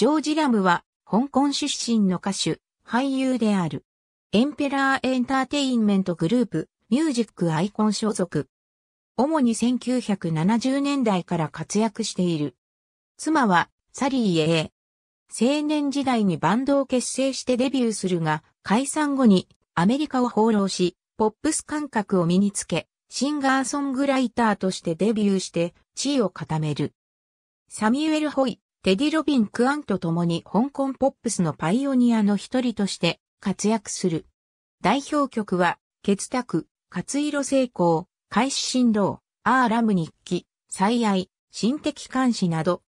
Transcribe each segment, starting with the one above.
ジョージ・ラムは、香港出身の歌手、俳優である。エンペラーエンターテインメントグループ、ミュージックアイコン所属。主に1970年代から活躍している。妻は、サリー・エー。青年時代にバンドを結成してデビューするが、解散後にアメリカを放浪し、ポップス感覚を身につけ、シンガーソングライターとしてデビューして、地位を固める。サミュエル・ホイ、テディ・ロビン・クアンと共に香港ポップスのパイオニアの一人として活躍する。代表曲は、ケツタク、活色成功、開始振動、アーラム日記、最愛、心的監視など。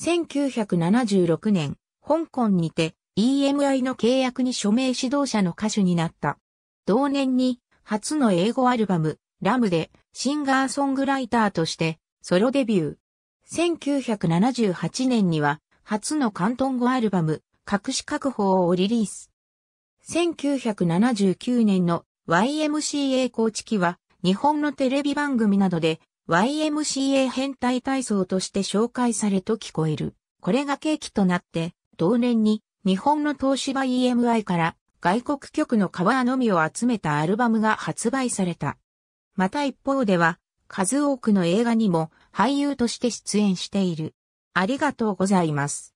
1976年、香港にて EMI の契約に署名指導者の歌手になった。同年に初の英語アルバム、ラムでシンガーソングライターとしてソロデビュー。1978年には初の関東語アルバム、隠し確保をリリース。1979年の YMCA 構築は日本のテレビ番組などで YMCA 変態体操として紹介されと聞こえる。これが契機となって同年に日本の東芝 EMI から外国局のカバーのみを集めたアルバムが発売された。また一方では数多くの映画にも俳優として出演している。ありがとうございます。